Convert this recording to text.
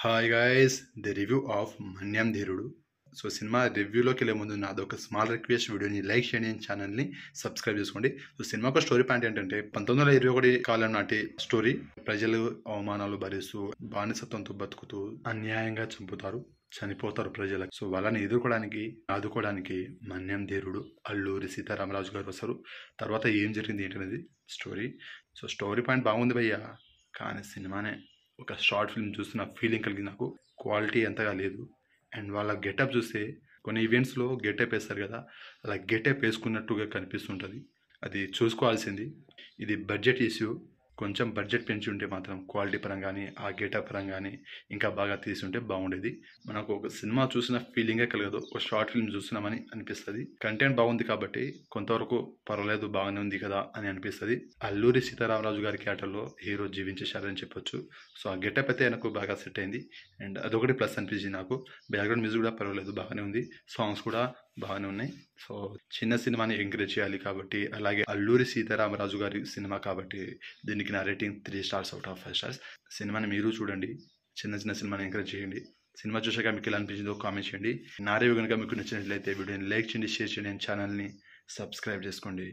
hi guys the review of Manyam Dheerudu so cinema రివ్యూలోకి వెళ్ళే ముందు నాది ఒక స్మాల్ రిక్వెస్ట్ వీడియోని లైక్ చేయండి ఛానల్ని సబ్స్క్రైబ్ చేసుకోండి సో సినిమా స్టోరీ పాయింట్ ఏంటంటే పంతొమ్మిది వందల ఇరవై ఒకటి కాలం నాటి స్టోరీ ప్రజలు అవమానాలు భరిస్తూ బానిసత్వంతో బతుకుతూ అన్యాయంగా చంపుతారు చనిపోతారు ప్రజలకు సో వాళ్ళని ఎదుర్కోవడానికి ఆదుకోవడానికి మన్యం ధీరుడు అల్లూరి సీతారామరాజు గారు వస్తారు తర్వాత ఏం జరిగింది ఏంటనేది స్టోరీ సో స్టోరీ పాయింట్ బాగుంది భయ్య కానీ సినిమానే ఒక షార్ట్ ఫిల్మ్ చూస్తున్న ఫీలింగ్ కలిగింది నాకు క్వాలిటీ అంతగా లేదు అండ్ వాళ్ళ గెటప్ చూస్తే కొన్ని ఈవెంట్స్లో గెటప్ వేస్తారు కదా అలా గెటప్ వేసుకున్నట్టుగా కనిపిస్తుంటుంది అది చూసుకోవాల్సింది ఇది బడ్జెట్ ఇష్యూ కొంచెం బడ్జెట్ పెంచి ఉంటే మాత్రం క్వాలిటీ పరంగా కానీ ఆ గేటప్ పరంగా కానీ ఇంకా బాగా తీసి ఉంటే బాగుండేది మనకు ఒక సినిమా చూసిన ఫీలింగే కలగదు ఒక షార్ట్ ఫిల్మ్ చూస్తున్నామని అనిపిస్తుంది కంటెంట్ బాగుంది కాబట్టి కొంతవరకు పర్వాలేదు బాగానే ఉంది కదా అని అనిపిస్తుంది అల్లూరి సీతారామరాజు గారి క్యాటర్లో హీరో జీవించేశారని చెప్పొచ్చు సో ఆ గెటప్ అయితే నాకు బాగా సెట్ అయింది అండ్ అదొకటి ప్లస్ అనిపించింది నాకు బ్యాక్గ్రౌండ్ మ్యూజిక్ కూడా పర్వాలేదు బాగానే ఉంది సాంగ్స్ కూడా బాగానే ఉన్నాయి సో చిన్న సినిమాని ఎంకరేజ్ చేయాలి కాబట్టి అలాగే అల్లూరి సీతారామరాజు గారి సినిమా కాబట్టి దీనికి వీటికి నా rating three stars out of five stars సినిమాని మీరు చూడండి చిన్న చిన్న సినిమాని ఎంకరేజ్ చేయండి సినిమా చూసాక మీకు ఎలా అనిపించిందో కామెంట్ చేయండి నా రేవి కనుక మీకు నచ్చినట్లయితే వీడియోని లైక్ చేయండి షేర్ చేయండి ఛానల్ని సబ్స్క్రైబ్ చేసుకోండి